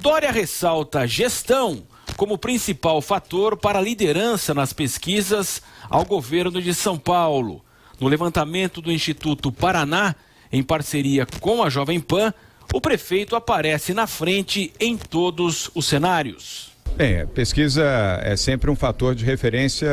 Dória ressalta gestão como principal fator para a liderança nas pesquisas ao governo de São Paulo. No levantamento do Instituto Paraná, em parceria com a Jovem Pan, o prefeito aparece na frente em todos os cenários. Bem, é, pesquisa é sempre um fator de referência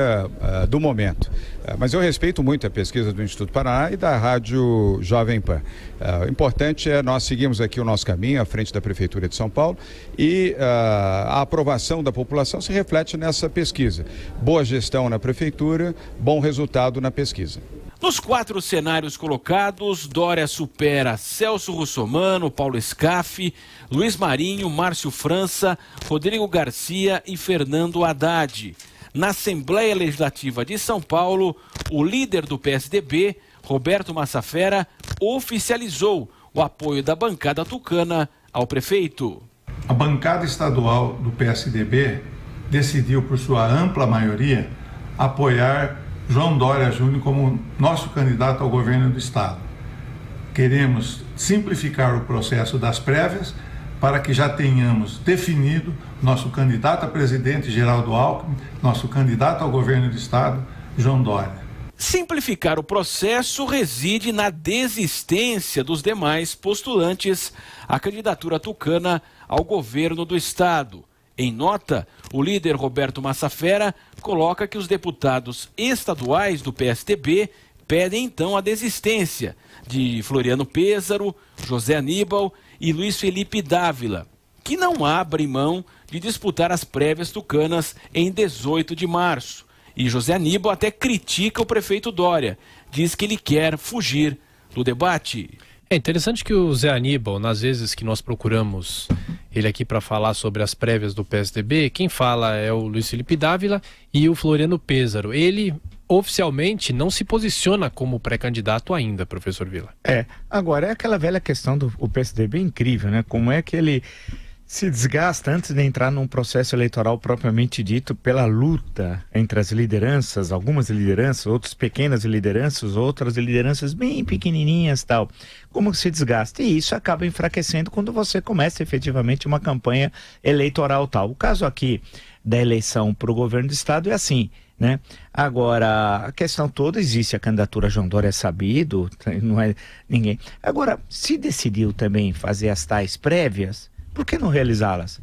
uh, do momento. Uh, mas eu respeito muito a pesquisa do Instituto Paraná e da Rádio Jovem Pan. Uh, o importante é nós seguirmos aqui o nosso caminho à frente da Prefeitura de São Paulo e a aprovação da população se reflete nessa pesquisa. Boa gestão na Prefeitura, bom resultado na pesquisa. Nos quatro cenários colocados, Dória supera Celso Russomano, Paulo Scaff, Luiz Marinho, Márcio França, Rodrigo Garcia e Fernando Haddad. Na Assembleia Legislativa de São Paulo, o líder do PSDB, Roberto Massafera, oficializou o apoio da bancada tucana ao prefeito. A bancada estadual do PSDB decidiu, por sua ampla maioria, apoiar João Dória Júnior como nosso candidato ao governo do Estado. Queremos simplificar o processo das prévias para que já tenhamos definido nosso candidato a presidente Geraldo Alckmin, nosso candidato ao governo do Estado, João Dória. Simplificar o processo reside na desistência dos demais postulantes à candidatura tucana ao governo do estado. Em nota, o líder Roberto Massafera coloca que os deputados estaduais do PSTB pedem então a desistência de Floriano Pêsaro, José Aníbal e Luiz Felipe Dávila, que não abrem mão de disputar as prévias tucanas em 18 de março. E José Aníbal até critica o prefeito Dória, diz que ele quer fugir do debate. É interessante que o Zé Aníbal, nas vezes que nós procuramos ele aqui para falar sobre as prévias do PSDB, quem fala é o Luiz Felipe Dávila e o Floriano Pêsaro. Ele oficialmente não se posiciona como pré-candidato ainda, professor Vila. É, agora é aquela velha questão do o PSDB é incrível, né? Como é que ele se desgasta antes de entrar num processo eleitoral propriamente dito pela luta entre as lideranças, algumas lideranças, outras pequenas lideranças, outras lideranças bem pequenininhas tal. Como se desgasta? E isso acaba enfraquecendo quando você começa efetivamente uma campanha eleitoral tal. O caso aqui da eleição para o governo do estado é assim. Né? Agora, a questão toda existe, a candidatura João Dória é sabido, não é ninguém. Agora, se decidiu também fazer as tais prévias, por que não realizá-las?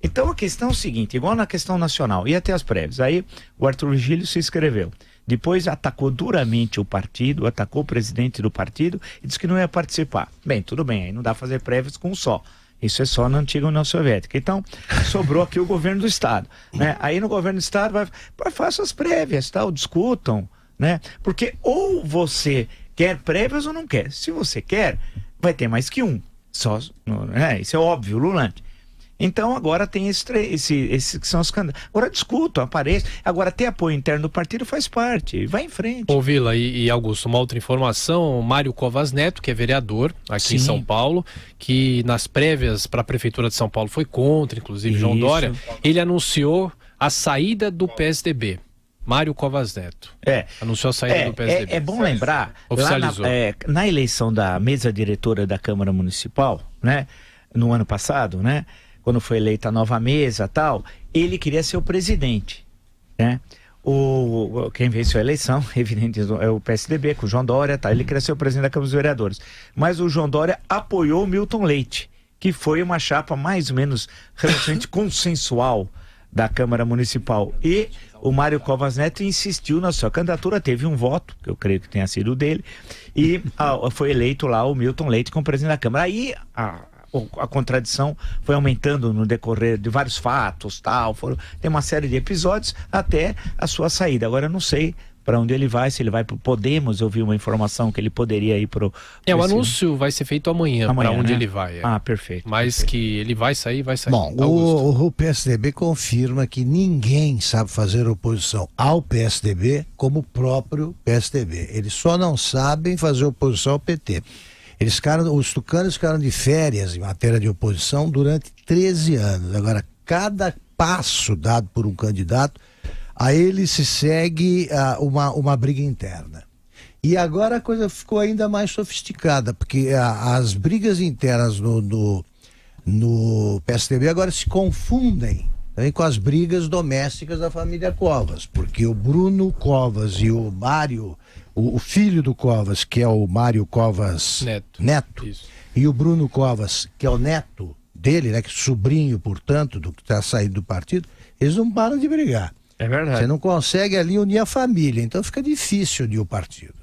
Então a questão é o seguinte, igual na questão nacional, ia até as prévias. Aí o Arthur Gílio se inscreveu. Depois atacou duramente o partido, atacou o presidente do partido e disse que não ia participar. Bem, tudo bem, aí não dá fazer prévias com um só. Isso é só na antiga União Soviética. Então, sobrou aqui o governo do Estado. Né? Aí no governo do Estado vai, vai façam as prévias, tal, tá? discutam, né? Porque ou você quer prévias ou não quer. Se você quer, vai ter mais que um. Só, é, isso é óbvio, Lulante. Então agora tem esses esse, esse que são os candidatos. Agora discuto apareçam. Agora ter apoio interno do partido faz parte, vai em frente. Ô Vila e, e Augusto, uma outra informação, Mário Covas Neto, que é vereador aqui Sim. em São Paulo, que nas prévias para a Prefeitura de São Paulo foi contra, inclusive Isso. João Dória, ele anunciou a saída do PSDB. Mário Covas Neto. É. Anunciou a saída é, do PSDB. É, é bom lembrar, Oficializou. Na, é, na, eleição da mesa diretora da Câmara Municipal, né, no ano passado, né, quando foi eleita a nova mesa tal, ele queria ser o presidente, né? O, quem venceu a eleição, evidente, é o PSDB, com o João Dória, tá? ele queria ser o presidente da Câmara dos Vereadores. Mas o João Dória apoiou o Milton Leite, que foi uma chapa mais ou menos relativamente consensual da Câmara Municipal. E o Mário Covas Neto insistiu na sua candidatura, teve um voto, que eu creio que tenha sido dele, e ah, foi eleito lá o Milton Leite como presidente da Câmara. Aí a, a contradição foi aumentando no decorrer de vários fatos, tal, foram, tem uma série de episódios até a sua saída. Agora eu não sei para onde ele vai, se ele vai pro, podemos ouvir uma informação que ele poderia ir para o. É, o anúncio vai ser feito amanhã, amanhã para onde né? ele vai. É. Ah, perfeito. Mas perfeito. que ele vai sair, vai sair. Bom, o, o PSDB confirma que ninguém sabe fazer oposição ao PSDB como o próprio PSDB. Eles só não sabem fazer oposição ao PT. Eles ficaram, os tucanos ficaram de férias em matéria de oposição durante 13 anos. Agora, cada passo dado por um candidato a ele se segue ah, uma, uma briga interna. E agora a coisa ficou ainda mais sofisticada, porque a, ah, as brigas internas no, no, no PSDB agora se confundem também com as brigas domésticas da família Covas, porque o Bruno Covas e o Mário, o, o filho do Covas, que é o Mário Covas Neto, neto e o Bruno Covas, que é o neto dele, né, que é sobrinho, portanto, do que está saindo do partido, eles não param de brigar. É verdade. Você não consegue ali unir a família, então fica difícil unir o partido.